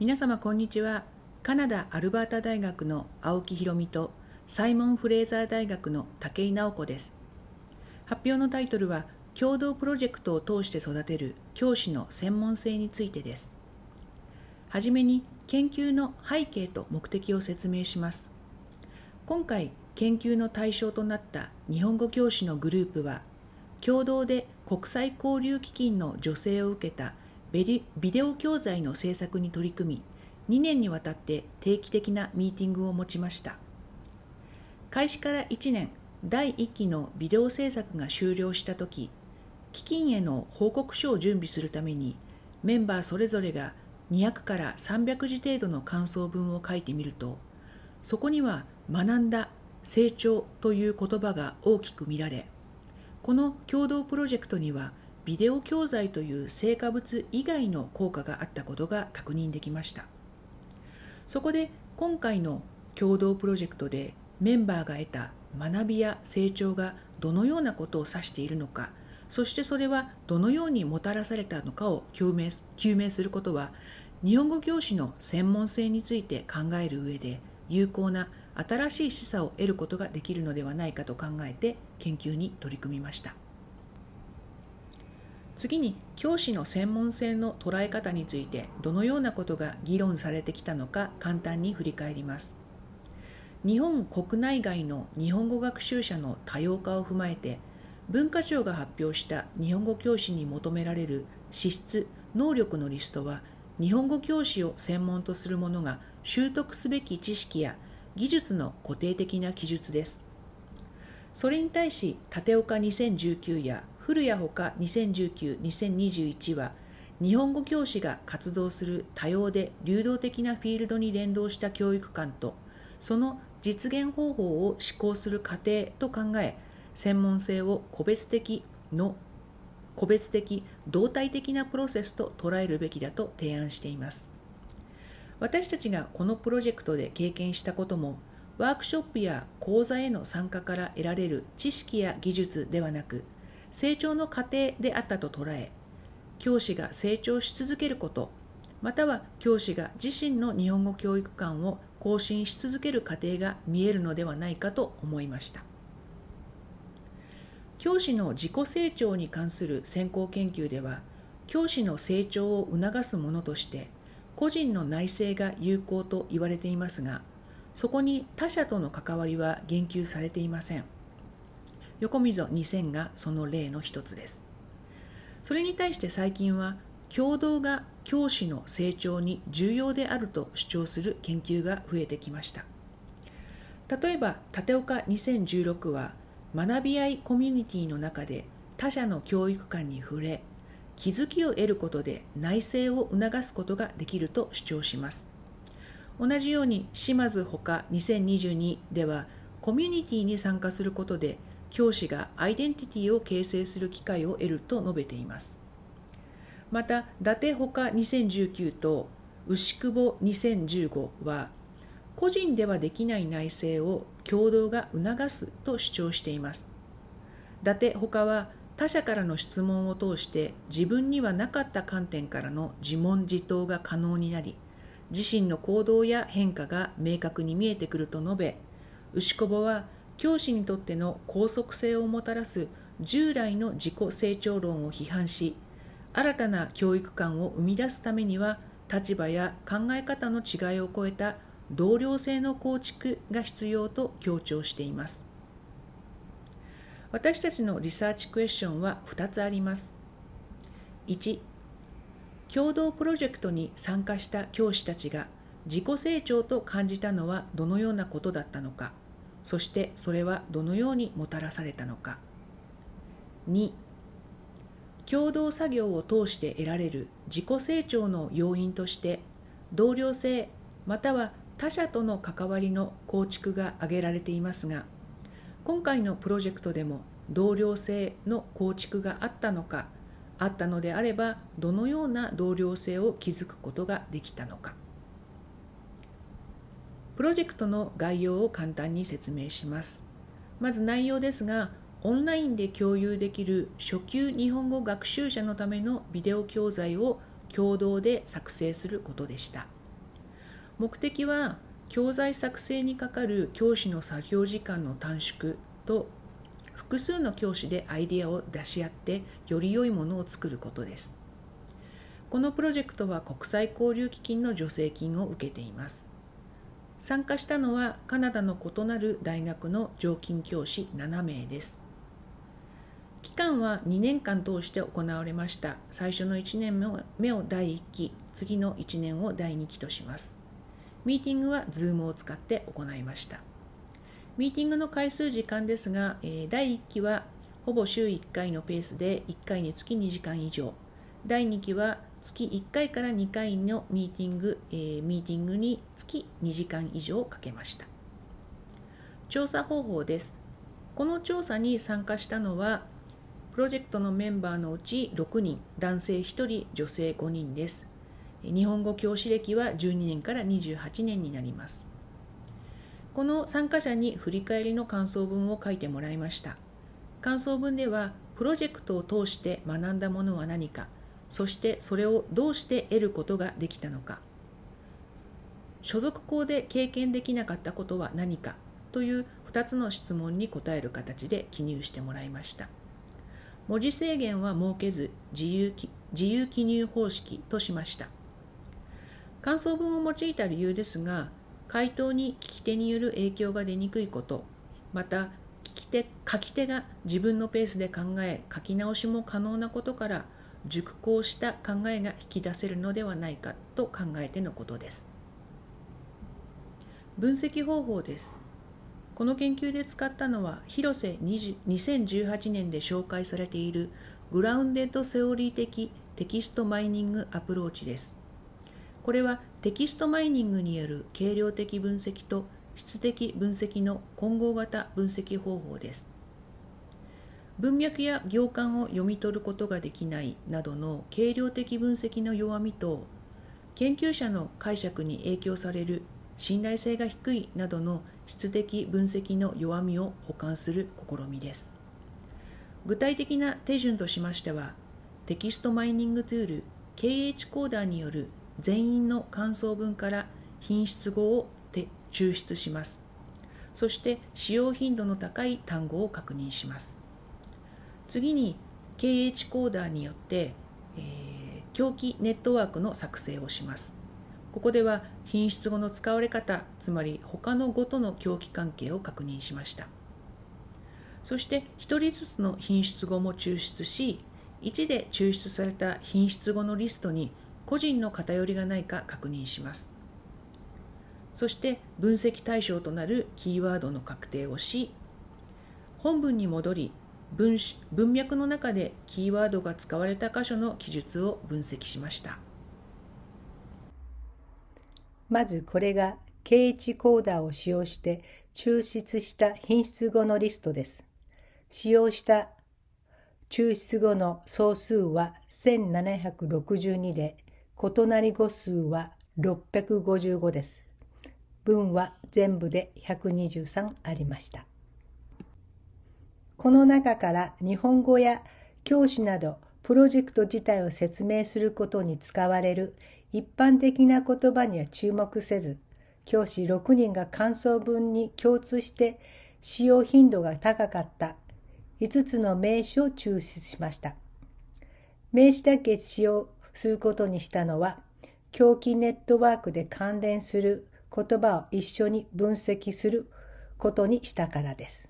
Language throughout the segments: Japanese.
皆様こんにちはカナダアルバータ大学の青木ひ美とサイモン・フレーザー大学の武井直子です発表のタイトルは共同プロジェクトを通して育てる教師の専門性についてですはじめに研究の背景と目的を説明します今回研究の対象となった日本語教師のグループは共同で国際交流基金の助成を受けたビデオ教材の制作に取り組み2年にわたって定期的なミーティングを持ちました開始から1年第1期のビデオ制作が終了した時基金への報告書を準備するためにメンバーそれぞれが200から300字程度の感想文を書いてみるとそこには学んだ成長という言葉が大きく見られこの共同プロジェクトにはビデオ教材という成果物以外の効果があったことが確認できましたそこで今回の共同プロジェクトでメンバーが得た学びや成長がどのようなことを指しているのかそしてそれはどのようにもたらされたのかを究明究明することは日本語教師の専門性について考える上で有効な新しい示唆を得ることができるのではないかと考えて研究に取り組みました。次に教師の専門性の捉え方についてどのようなことが議論されてきたのか簡単に振り返ります日本国内外の日本語学習者の多様化を踏まえて文化庁が発表した日本語教師に求められる資質能力のリストは日本語教師を専門とする者が習得すべき知識や技術の固定的な記述ですそれに対し立岡2019や古谷ほか2019-2021は日本語教師が活動する多様で流動的なフィールドに連動した教育観とその実現方法を施行する過程と考え専門性を個別的の個別的動態的なプロセスと捉えるべきだと提案しています私たちがこのプロジェクトで経験したこともワークショップや講座への参加から得られる知識や技術ではなく成長の過程であったと捉え教師が成長し続けることまたは教師が自身の日本語教育観を更新し続ける過程が見えるのではないかと思いました教師の自己成長に関する先行研究では教師の成長を促すものとして個人の内政が有効と言われていますがそこに他者との関わりは言及されていません。横溝2000がその例の一つです。それに対して最近は共同が教師の成長に重要であると主張する研究が増えてきました。例えば立岡2016は学び合いコミュニティの中で他者の教育観に触れ気づきを得ることで内政を促すことができると主張します同じように島津ほか2022ではコミュニティに参加することで教師がアイデンティティを形成する機会を得ると述べています。また、伊達ほか2019と牛久保2015は、個人ではできない内政を共同が促すと主張しています。伊達他は他者からの質問を通して自分にはなかった観点からの自問自答が可能になり、自身の行動や変化が明確に見えてくると述べ、牛久保は教師にとっての拘束性をもたらす従来の自己成長論を批判し新たな教育観を生み出すためには立場や考え方の違いを超えた同僚性の構築が必要と強調しています私たちのリサーチクエスチョンは2つあります1共同プロジェクトに参加した教師たちが自己成長と感じたのはどのようなことだったのかそしてそれはどのようにもたらされたのか2共同作業を通して得られる自己成長の要因として同僚性または他者との関わりの構築が挙げられていますが今回のプロジェクトでも同僚性の構築があったのかあったのであればどのような同僚性を築くことができたのかプロジェクトの概要を簡単に説明します。まず内容ですが、オンラインで共有できる初級日本語学習者のためのビデオ教材を共同で作成することでした。目的は教材作成にかかる教師の作業時間の短縮と複数の教師でアイデアを出し合ってより良いものを作ることです。このプロジェクトは国際交流基金の助成金を受けています。参加したのはカナダの異なる大学の常勤教師7名です期間は2年間通して行われました最初の1年目を第1期次の1年を第2期としますミーティングは Zoom を使って行いましたミーティングの回数時間ですが、第1期はほぼ週1回のペースで1回につき2時間以上第2期は月1回から2回のミーティング、えー、ミーティングに月2時間以上かけました調査方法ですこの調査に参加したのはプロジェクトのメンバーのうち6人男性1人女性5人です日本語教師歴は12年から28年になりますこの参加者に振り返りの感想文を書いてもらいました感想文ではプロジェクトを通して学んだものは何かそしてそれをどうして得ることができたのか所属校で経験できなかったことは何かという2つの質問に答える形で記入してもらいました文字制限は設けず自由自由記入方式としました感想文を用いた理由ですが回答に聞き手による影響が出にくいことまた聞き手書き手が自分のペースで考え書き直しも可能なことから熟考した考えが引き出せるのではないかと考えてのことです分析方法ですこの研究で使ったのは広瀬2018年で紹介されているグラウンデッドセオリー的テキストマイニングアプローチですこれはテキストマイニングによる計量的分析と質的分析の混合型分析方法です文脈や行間を読み取ることができないなどの軽量的分析の弱みと研究者の解釈に影響される信頼性が低いなどの質的分析の弱みを補完する試みです具体的な手順としましてはテキストマイニングツール KH コーダーによる全員の感想文から品質語を抽出しますそして使用頻度の高い単語を確認します次に KH コーダーによって、えー、狂気ネットワークの作成をします。ここでは品質語の使われ方、つまり他の語との狂気関係を確認しました。そして1人ずつの品質語も抽出し、1で抽出された品質語のリストに個人の偏りがないか確認します。そして分析対象となるキーワードの確定をし、本文に戻り、文文脈の中でキーワードが使われた箇所の記述を分析しましたまずこれが経値コーダーを使用して抽出した品質語のリストです。使用した抽出語の総数は1762で、異なり語数は655です。文は全部で123ありました。この中から日本語や教師などプロジェクト自体を説明することに使われる一般的な言葉には注目せず、教師6人が感想文に共通して使用頻度が高かった5つの名詞を抽出しました。名詞だけ使用することにしたのは、狂気ネットワークで関連する言葉を一緒に分析することにしたからです。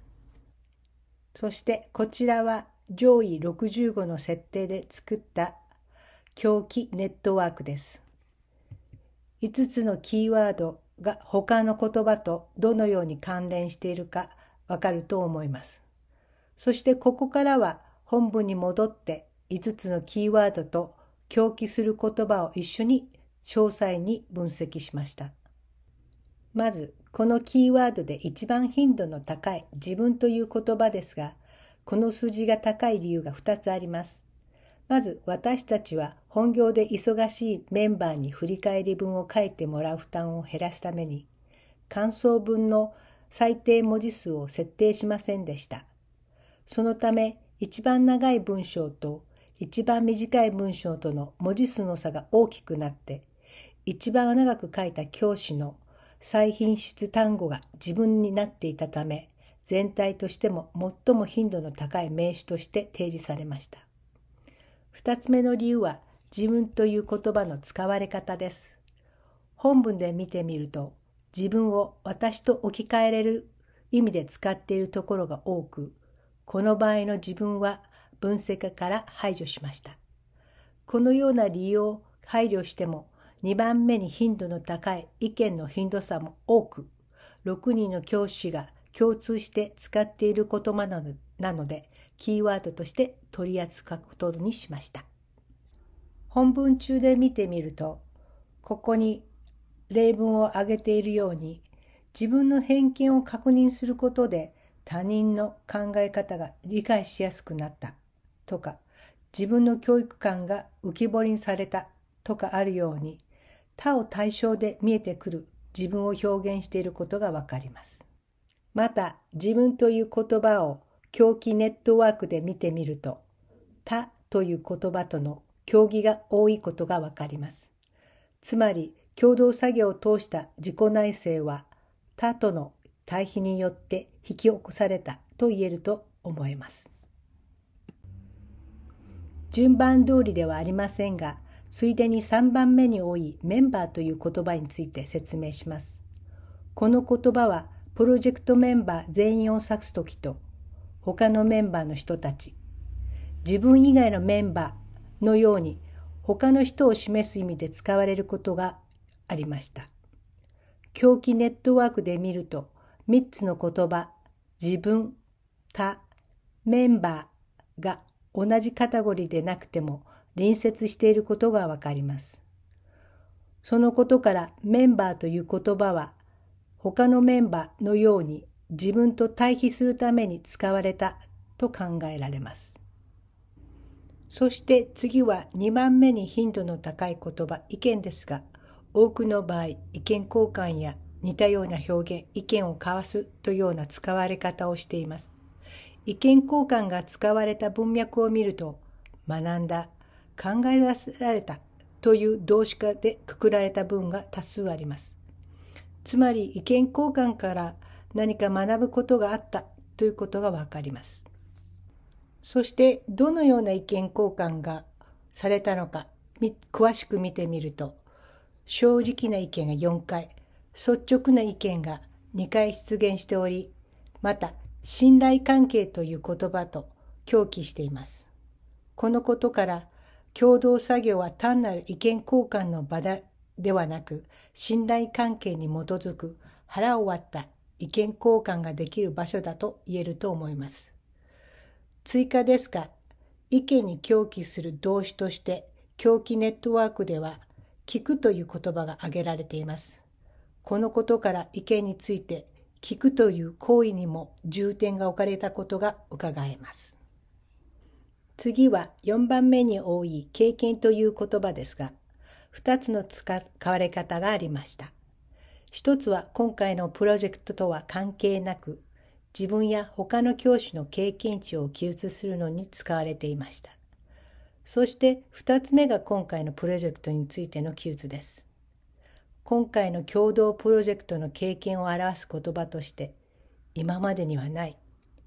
そしてこちらは上位65の設定で作った狂気ネットワークです。5つのキーワードが他の言葉とどのように関連しているかわかると思います。そしてここからは本文に戻って5つのキーワードと狂気する言葉を一緒に詳細に分析しました。まず、このキーワードで一番頻度の高い自分という言葉ですが、この数字が高い理由が2つあります。まず、私たちは本業で忙しいメンバーに振り返り文を書いてもらう負担を減らすために、感想文の最低文字数を設定しませんでした。そのため、一番長い文章と一番短い文章との文字数の差が大きくなって、一番長く書いた教師の再品質単語が自分になっていたため、全体としても最も頻度の高い名詞として提示されました。2つ目の理由は、自分という言葉の使われ方です。本文で見てみると、自分を私と置き換えれる意味で使っているところが多く、この場合の自分は分析から排除しました。このような理由を配慮しても2番目に頻度の高い意見の頻度差も多く、6人の教師が共通して使っている言葉なのなので、キーワードとして取り扱うことにしました。本文中で見てみると、ここに例文を挙げているように、自分の偏見を確認することで他人の考え方が理解しやすくなったとか、自分の教育観が浮き彫りにされたとかあるように、他を対象で見えてくる自分を表現していることがわかります。また、自分という言葉を狂気ネットワークで見てみると、他という言葉との協議が多いことがわかります。つまり、共同作業を通した自己内省は、他との対比によって引き起こされたと言えると思います。順番通りではありませんが、ついでに3番目に多いメンバーという言葉について説明します。この言葉はプロジェクトメンバー全員を指す時と他のメンバーの人たち自分以外のメンバーのように他の人を示す意味で使われることがありました。狂気ネットワークで見ると3つの言葉自分、他、メンバーが同じカテゴリーでなくても隣接していることがわかります。そのことからメンバーという言葉は他のメンバーのように自分と対比するために使われたと考えられます。そして次は2番目に頻度の高い言葉意見ですが多くの場合意見交換や似たような表現意見を交わすというような使われ方をしています。意見交換が使われた文脈を見ると学んだ考え出せられたという動詞化でくくられた文が多数あります。つまり意見交換から何か学ぶことがあったということがわかります。そしてどのような意見交換がされたのか詳しく見てみると正直な意見が4回率直な意見が2回出現しておりまた信頼関係という言葉と狂気しています。このことから共同作業は単なる意見交換の場だではなく信頼関係に基づく腹を割った意見交換ができる場所だと言えると思います。追加ですが意見に狂気する動詞として狂気ネットワークでは聞くという言葉が挙げられています。このことから意見について聞くという行為にも重点が置かれたことが伺えます。次は4番目に多い経験という言葉ですが、2つの使われ方がありました。1つは今回のプロジェクトとは関係なく、自分や他の教師の経験値を記述するのに使われていました。そして2つ目が今回のプロジェクトについての記述です。今回の共同プロジェクトの経験を表す言葉として、今までにはない、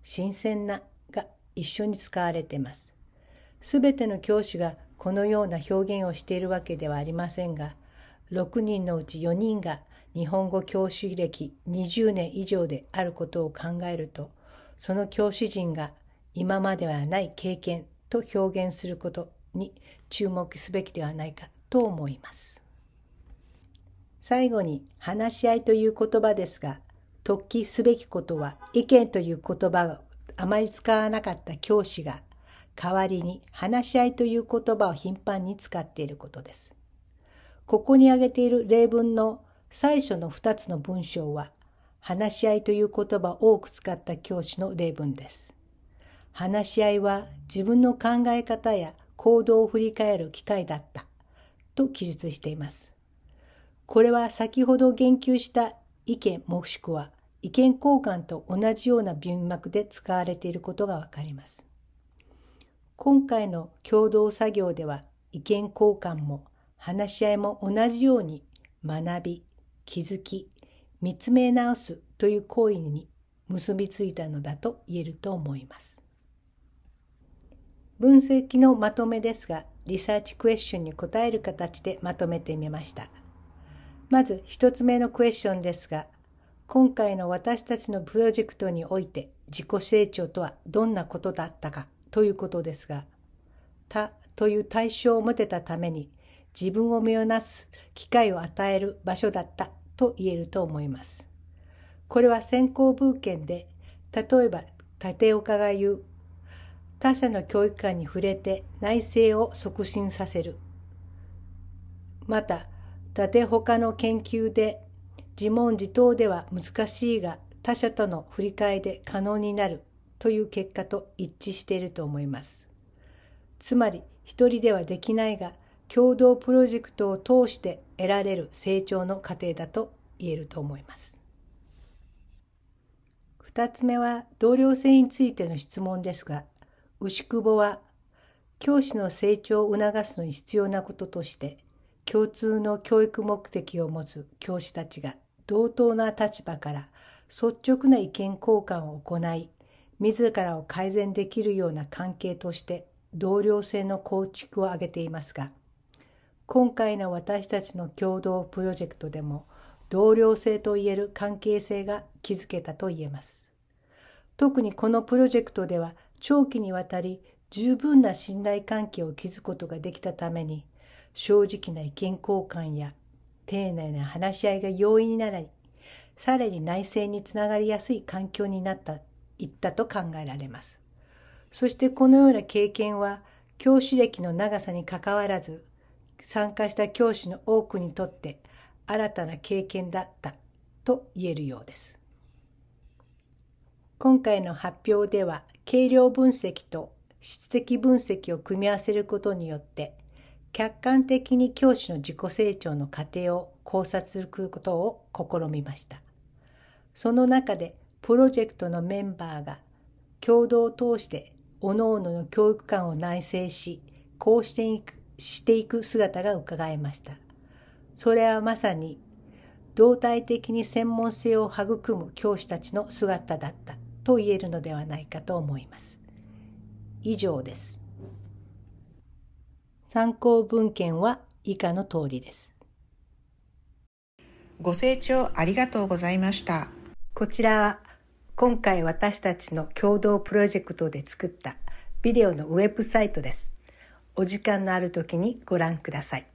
新鮮なが一緒に使われています。すべての教師がこのような表現をしているわけではありませんが、6人のうち4人が日本語教師歴20年以上であることを考えると、その教師陣が今まではない経験と表現することに注目すべきではないかと思います。最後に話し合いという言葉ですが、突起すべきことは意見という言葉をあまり使わなかった教師が代わりに話し合いという言葉を頻繁に使っていることです。ここに挙げている例文の最初の2つの文章は、話し合いという言葉を多く使った教師の例文です。話し合いは自分の考え方や行動を振り返る機会だったと記述しています。これは先ほど言及した意見もしくは意見交換と同じような文脈で使われていることがわかります。今回の共同作業では意見交換も話し合いも同じように学び、気づき、見つめ直すという行為に結びついたのだと言えると思います。分析のまとめですが、リサーチクエスチョンに答える形でまとめてみました。まず1つ目のクエスチョンですが、今回の私たちのプロジェクトにおいて自己成長とはどんなことだったかということですが、他という対象を持てたために自分を見をなす機会を与える場所だったと言えると思います。これは先行文献で、例えば立岡が言う、他者の教育観に触れて内政を促進させる。また、立他の研究で自問自答では難しいが他者との振り替えで可能になるという結果と一致していると思います。つまり一人ではできないが共同プロジェクトを通して得られる成長の過程だと言えると思います。2つ目は同僚性についての質問ですが牛久保は教師の成長を促すのに必要なこととして共通の教育目的を持つ教師たちが同等な立場から率直な意見交換を行い自らを改善できるような関係として同僚性の構築を挙げていますが今回の私たちの共同プロジェクトでも同僚性といえる関係性が築けたと言えます。特にこのプロジェクトでは長期にわたり十分な信頼関係を築くことができたために正直な意見交換や丁寧な話し合いが容易にならさらに内政につながりやすい環境になったいったと考えられます。そしてこのような経験は教師歴の長さにかかわらず参加した教師の多くにとって新たな経験だったと言えるようです。今回の発表では計量分析と質的分析を組み合わせることによって客観的に教師の自己成長の過程を考察することを試みました。その中でプロジェクトのメンバーが共同を通して各々の教育観を内省し、こうしていくしていく姿が伺えました。それはまさに動体的に専門性を育む教師たちの姿だったと言えるのではないかと思います。以上です。参考文献は以下の通りです。ご清聴ありがとうございました。こちらは今回私たちの共同プロジェクトで作ったビデオのウェブサイトです。お時間のある時にご覧ください。